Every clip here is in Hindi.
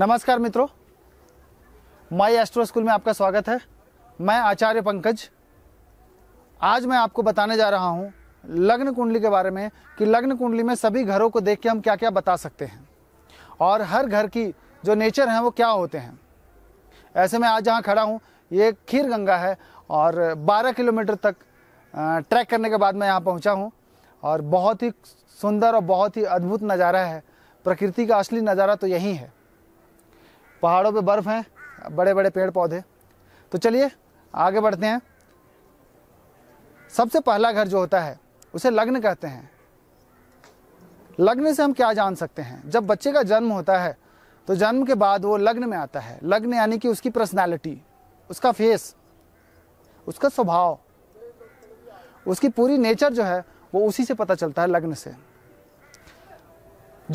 नमस्कार मित्रों माई एस्ट्रो स्कूल में आपका स्वागत है मैं आचार्य पंकज आज मैं आपको बताने जा रहा हूँ लग्न कुंडली के बारे में कि लग्न कुंडली में सभी घरों को देख के हम क्या क्या बता सकते हैं और हर घर की जो नेचर हैं वो क्या होते हैं ऐसे में आज जहाँ खड़ा हूँ ये खीर गंगा है और 12 किलोमीटर तक ट्रैक करने के बाद मैं यहाँ पहुँचा हूँ और बहुत ही सुंदर और बहुत ही अद्भुत नज़ारा है प्रकृति का असली नज़ारा तो यही है पहाड़ों पे बर्फ़ हैं बड़े बड़े पेड़ पौधे तो चलिए आगे बढ़ते हैं सबसे पहला घर जो होता है उसे लग्न कहते हैं लग्न से हम क्या जान सकते हैं जब बच्चे का जन्म होता है तो जन्म के बाद वो लग्न में आता है लग्न यानी कि उसकी पर्सनैलिटी उसका फेस उसका स्वभाव उसकी पूरी नेचर जो है वो उसी से पता चलता है लग्न से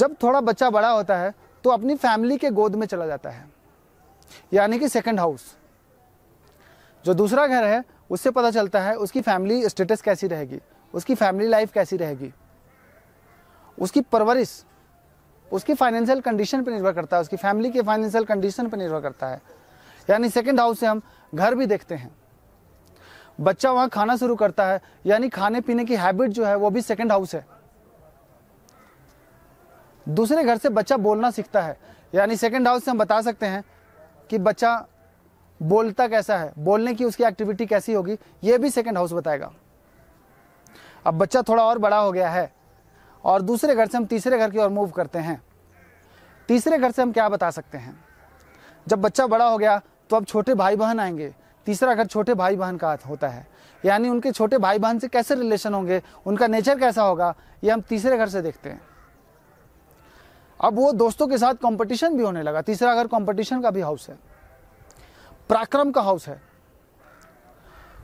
जब थोड़ा बच्चा बड़ा होता है तो अपनी फैमिली के गोद में चला जाता है यानी कि सेकंड हाउस जो दूसरा घर है उससे पता चलता है उसकी फैमिली स्टेटस कैसी रहेगी उसकी फैमिली लाइफ कैसी रहेगी उसकी परवरिश उसकी फाइनेंशियल कंडीशन पर निर्भर करता है उसकी फैमिली के फाइनेंशियल कंडीशन पर निर्भर करता है यानी सेकेंड हाउस से हम घर भी देखते हैं बच्चा वहाँ खाना शुरू करता है यानी खाने पीने की हैबिट जो है वो भी सेकेंड हाउस है दूसरे घर से बच्चा बोलना सीखता है यानी सेकेंड हाउस से हम बता सकते हैं कि बच्चा बोलता कैसा है बोलने की उसकी एक्टिविटी कैसी होगी ये भी सेकेंड हाउस बताएगा अब बच्चा थोड़ा और बड़ा हो गया है और दूसरे घर से हम तीसरे घर की ओर मूव करते हैं तीसरे घर से हम क्या बता सकते हैं जब बच्चा बड़ा हो गया तो अब छोटे भाई बहन आएंगे तीसरा घर छोटे भाई बहन का होता है यानी उनके छोटे भाई बहन से कैसे रिलेशन होंगे उनका नेचर कैसा होगा ये हम तीसरे घर से देखते हैं अब वो दोस्तों के साथ कंपटीशन भी होने लगा तीसरा घर कंपटीशन का भी हाउस है पराक्रम का हाउस है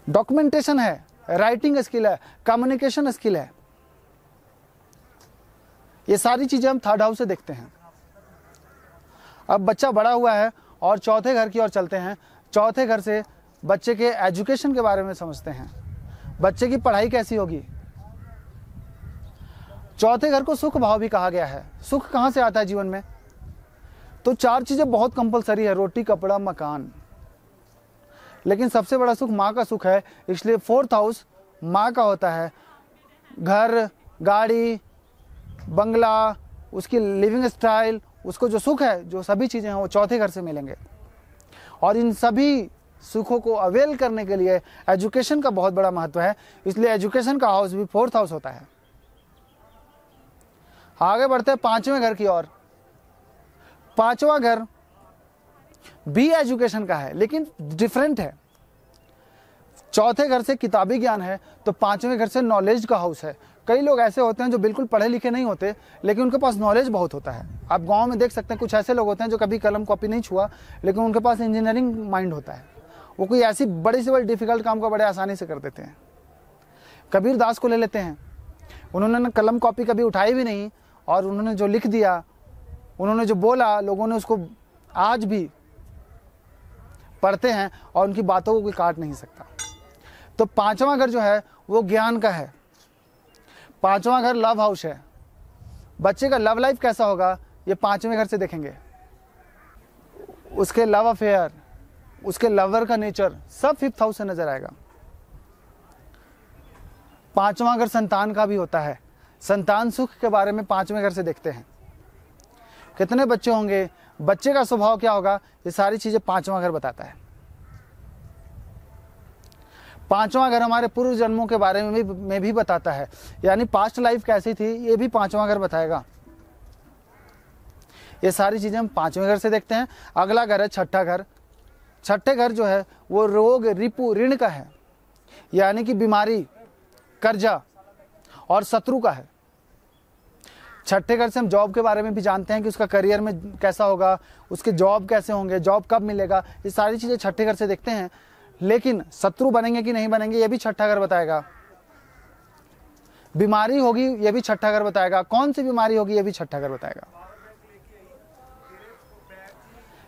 डॉक्यूमेंटेशन है राइटिंग स्किल है कम्युनिकेशन स्किल है ये सारी चीज़ें हम थर्ड हाउस से देखते हैं अब बच्चा बड़ा हुआ है और चौथे घर की ओर चलते हैं चौथे घर से बच्चे के एजुकेशन के बारे में समझते हैं बच्चे की पढ़ाई कैसी होगी चौथे घर को सुख भाव भी कहा गया है सुख कहाँ से आता है जीवन में तो चार चीज़ें बहुत कंपलसरी है रोटी कपड़ा मकान लेकिन सबसे बड़ा सुख माँ का सुख है इसलिए फोर्थ हाउस माँ का होता है घर गाड़ी बंगला उसकी लिविंग स्टाइल उसको जो सुख है जो सभी चीज़ें हैं वो चौथे घर से मिलेंगे और इन सभी सुखों को अवेल करने के लिए एजुकेशन का बहुत बड़ा महत्व है इसलिए एजुकेशन का हाउस भी फोर्थ हाउस होता है आगे बढ़ते हैं पांचवें घर की ओर पांचवा घर बी एजुकेशन का है लेकिन डिफरेंट है चौथे घर से किताबी ज्ञान है तो पांचवें घर से नॉलेज का हाउस है कई लोग ऐसे होते हैं जो बिल्कुल पढ़े लिखे नहीं होते लेकिन उनके पास नॉलेज बहुत होता है आप गांव में देख सकते हैं कुछ ऐसे लोग होते हैं जो कभी कलम कॉपी नहीं छुआ लेकिन उनके पास इंजीनियरिंग माइंड होता है वो कोई ऐसी बड़ी से बड़ी डिफिकल्ट काम को बड़े आसानी से कर देते हैं कबीर दास को ले लेते हैं उन्होंने कलम कॉपी कभी उठाई भी नहीं और उन्होंने जो लिख दिया उन्होंने जो बोला लोगों ने उसको आज भी पढ़ते हैं और उनकी बातों को कोई काट नहीं सकता तो पांचवा घर जो है वो ज्ञान का है पांचवा घर लव हाउस है बच्चे का लव लाइफ कैसा होगा ये पांचवें घर से देखेंगे उसके लव अफेयर उसके लवर का नेचर सब फिफ्थ हाउस से नजर आएगा पांचवा घर संतान का भी होता है संतान सुख के बारे में पांचवें घर से देखते हैं कितने बच्चे होंगे बच्चे का स्वभाव क्या होगा ये सारी चीज़ें पांचवा घर बताता है पांचवा घर हमारे पूर्व जन्मों के बारे में भी में भी बताता है यानी पास्ट लाइफ कैसी थी ये भी पांचवा घर बताएगा ये सारी चीज़ें हम पांचवें घर से देखते हैं अगला घर है छठा घर छठे घर जो है वो रोग रिपु ऋण का है यानी कि बीमारी कर्जा और शत्रु का है छठे घर से हम जॉब के बारे में भी जानते हैं कि उसका करियर में कैसा होगा उसके जॉब कैसे होंगे जॉब कब मिलेगा ये सारी चीज़ें छठे घर से देखते हैं लेकिन शत्रु बनेंगे कि नहीं बनेंगे ये भी छठा घर बताएगा बीमारी होगी ये भी छठा घर बताएगा कौन सी बीमारी होगी ये भी छठा घर बताएगा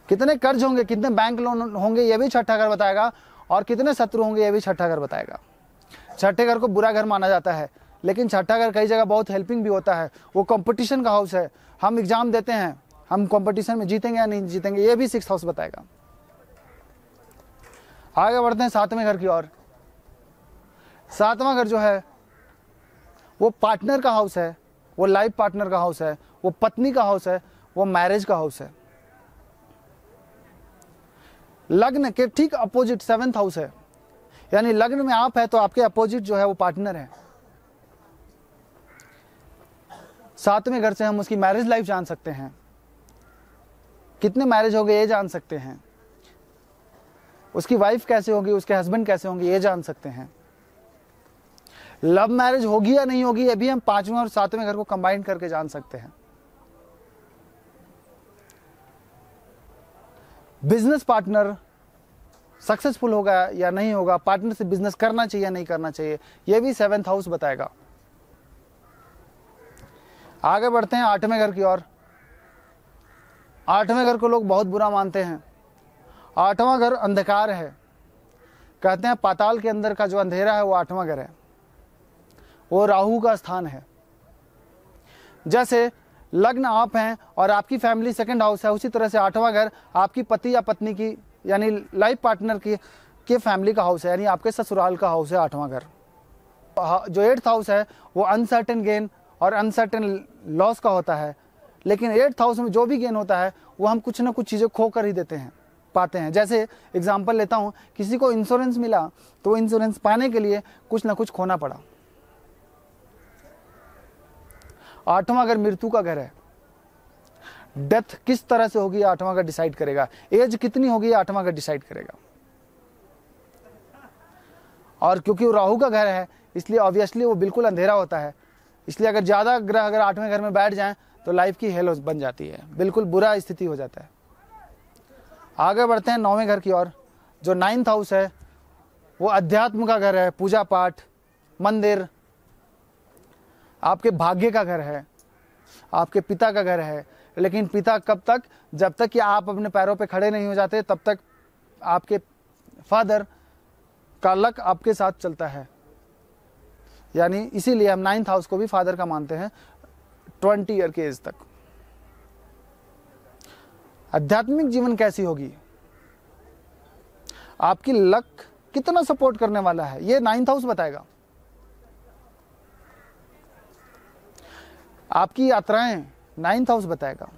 कितने कर्ज होंगे कितने बैंक लोन होंगे ये भी छठा घर बताएगा और कितने शत्रु होंगे ये भी छठा घर बताएगा छठे घर को बुरा घर माना जाता है लेकिन छठा घर कई जगह बहुत हेल्पिंग भी होता है वो कंपटीशन का हाउस है हम एग्ज़ाम देते हैं हम कंपटीशन में जीतेंगे या नहीं जीतेंगे ये भी सिक्स हाउस बताएगा आगे बढ़ते हैं सातवें घर की ओर सातवां घर जो है वो पार्टनर का हाउस है वो लाइफ पार्टनर का हाउस है वो पत्नी का हाउस है वो मैरिज का हाउस है लग्न के ठीक अपोजिट सेवेंथ हाउस है यानी लग्न में आप है तो आपके अपोजिट जो है वो पार्टनर है सातवें घर से हम उसकी मैरिज लाइफ जान सकते हैं कितने मैरिज हो गए ये जान सकते हैं उसकी वाइफ कैसे होगी उसके हस्बैंड कैसे होंगे ये जान सकते हैं लव मैरिज होगी या नहीं होगी ये भी हम पांचवें और सातवें घर को कंबाइन करके जान सकते हैं बिजनेस पार्टनर सक्सेसफुल होगा या नहीं होगा पार्टनर से बिजनेस करना चाहिए या नहीं करना चाहिए यह भी सेवेंथ हाउस बताएगा आगे बढ़ते हैं आठवें घर की ओर आठवें घर को लोग बहुत बुरा मानते हैं आठवां घर अंधकार है कहते हैं पाताल के अंदर का जो अंधेरा है वो आठवां घर है वो राहु का स्थान है जैसे लग्न आप हैं और आपकी फैमिली सेकंड हाउस है उसी तरह से आठवां घर आपकी पति या पत्नी की यानी लाइफ पार्टनर की के फैमिली का हाउस है यानी आपके ससुराल का हाउस है आठवां घर जो एट्थ हाउस है वो अनसर्टेन गेन और अनसर्टेन लॉस का होता है लेकिन एट हाउस में जो भी गेन होता है वो हम कुछ ना कुछ चीज़ें खो कर ही देते हैं पाते हैं जैसे एग्जाम्पल लेता हूँ किसी को इंश्योरेंस मिला तो वो इंश्योरेंस पाने के लिए कुछ ना कुछ खोना पड़ा आठवां अगर मृत्यु का घर है डेथ किस तरह से होगी आठवां का डिसाइड करेगा एज कितनी होगी आठवां का डिसाइड करेगा और क्योंकि वो राहु का घर है इसलिए ऑब्वियसली वो बिल्कुल अंधेरा होता है इसलिए अगर ज़्यादा ग्रह अगर आठवें घर में बैठ जाएं तो लाइफ की हेल बन जाती है बिल्कुल बुरा स्थिति हो जाता है आगे बढ़ते हैं नौवें घर की ओर जो नाइन्थ हाउस है वो अध्यात्म का घर है पूजा पाठ मंदिर आपके भाग्य का घर है आपके पिता का घर है लेकिन पिता कब तक जब तक कि आप अपने पैरों पे खड़े नहीं हो जाते तब तक आपके फादर का लक आपके साथ चलता है यानी इसीलिए हम नाइन्थ हाउस को भी फादर का मानते हैं ट्वेंटी ईयर के एज तक आध्यात्मिक जीवन कैसी होगी आपकी लक कितना सपोर्ट करने वाला है ये नाइन्थ हाउस बताएगा आपकी यात्राएं नाइन्थ हाउस बताएगा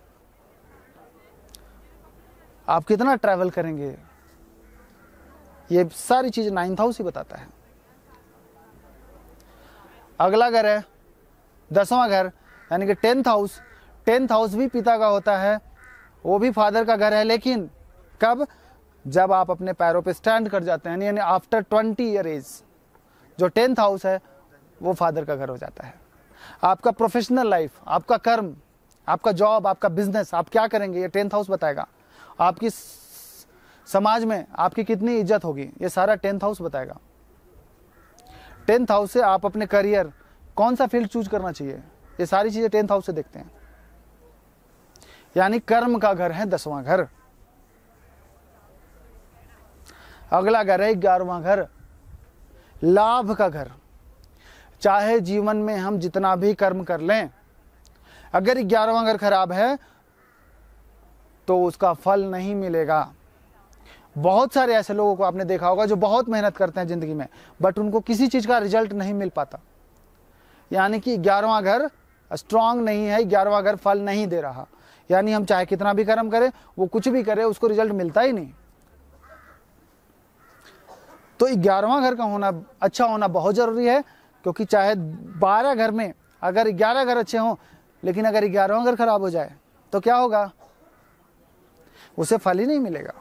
आप कितना ट्रैवल करेंगे ये सारी चीज नाइन्थ हाउस ही बताता है अगला घर है दसवां घर यानी कि टेंथ हाउस टेंथ हाउस भी पिता का होता है वो भी फादर का घर है लेकिन कब जब आप अपने पैरों पे स्टैंड कर जाते हैं यानी आफ्टर ट्वेंटी ईयर एज जो टेंथ हाउस है वो फादर का घर हो जाता है आपका प्रोफेशनल लाइफ आपका कर्म आपका जॉब आपका बिजनेस आप क्या करेंगे ये टेंथ हाउस बताएगा आपकी समाज में आपकी कितनी इज्जत होगी ये सारा टेंथ हाउस बताएगा टेंथ हाउस से आप अपने करियर कौन सा फील्ड चूज करना चाहिए ये सारी चीज़ें टेंथ हाउस से देखते हैं यानी कर्म का घर है दसवां घर अगला घर है ग्यारहवा घर लाभ का घर चाहे जीवन में हम जितना भी कर्म कर लें अगर ग्यारहवा घर खराब है तो उसका फल नहीं मिलेगा बहुत सारे ऐसे लोगों को आपने देखा होगा जो बहुत मेहनत करते हैं ज़िंदगी में बट उनको किसी चीज़ का रिजल्ट नहीं मिल पाता यानी कि ग्यारहवा घर स्ट्रांग नहीं है ग्यारहवा घर फल नहीं दे रहा यानी हम चाहे कितना भी कर्म करें वो कुछ भी करे उसको रिजल्ट मिलता ही नहीं तो ग्यारहवा घर का होना अच्छा होना बहुत ज़रूरी है क्योंकि चाहे बारह घर में अगर ग्यारह घर अच्छे हों लेकिन अगर ग्यारहवा घर खराब हो जाए तो क्या होगा उसे फल ही नहीं मिलेगा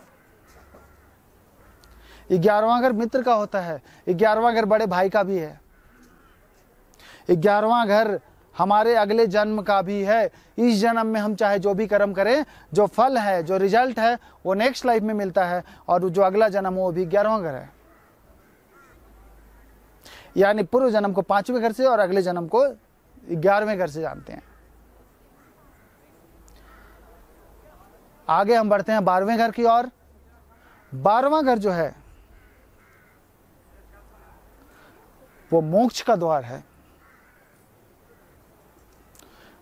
ग्यारहवा घर मित्र का होता है ग्यारहवा घर बड़े भाई का भी है ग्यारहवा घर हमारे अगले जन्म का भी है इस जन्म में हम चाहे जो भी कर्म करें जो फल है जो रिजल्ट है वो नेक्स्ट लाइफ में मिलता है और जो अगला जन्म वो भी ग्यारहवा घर है यानी पूर्व जन्म को पांचवें घर से और अगले जन्म को ग्यारहवें घर से जानते हैं आगे हम बढ़ते हैं बारहवें घर की और बारहवा घर जो है वो मोक्ष का द्वार है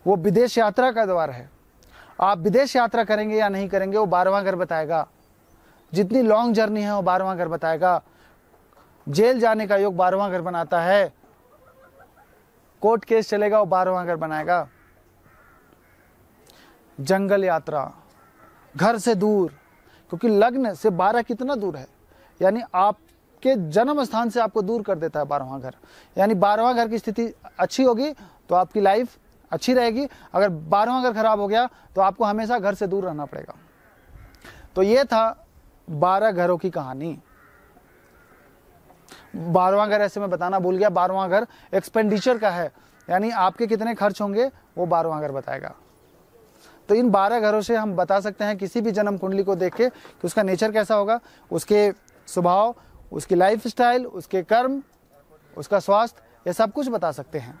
वो विदेश यात्रा का द्वार है आप विदेश यात्रा करेंगे या नहीं करेंगे वो बारहवा घर बताएगा जितनी लॉन्ग जर्नी है वो बारहवां घर बताएगा जेल जाने का योग बारहवा घर बनाता है कोर्ट केस चलेगा वो बारहवा घर बनाएगा जंगल यात्रा घर से दूर क्योंकि लग्न से बारह कितना दूर है यानी आप आपके जन्म स्थान से आपको दूर कर देता है बारहवां घर यानी बारहवां घर की स्थिति अच्छी होगी तो आपकी लाइफ अच्छी रहेगी अगर बारहवां घर खराब हो गया तो आपको हमेशा घर से दूर रहना पड़ेगा तो ये था बारह घरों की कहानी बारहवां घर ऐसे में बताना भूल गया बारहवां घर एक्सपेंडिचर का है यानी आपके कितने खर्च होंगे वो बारहवां घर बताएगा तो इन बारह घरों से हम बता सकते हैं किसी भी जन्म कुंडली को देख के कि उसका नेचर कैसा होगा उसके स्वभाव उसकी लाइफ स्टाइल उसके कर्म उसका स्वास्थ्य यह सब कुछ बता सकते हैं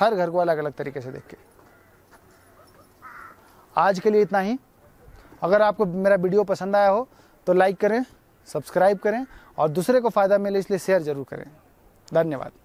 हर घर को अलग अलग तरीके से देख के आज के लिए इतना ही अगर आपको मेरा वीडियो पसंद आया हो तो लाइक करें सब्सक्राइब करें और दूसरे को फ़ायदा मिले इसलिए शेयर ज़रूर करें धन्यवाद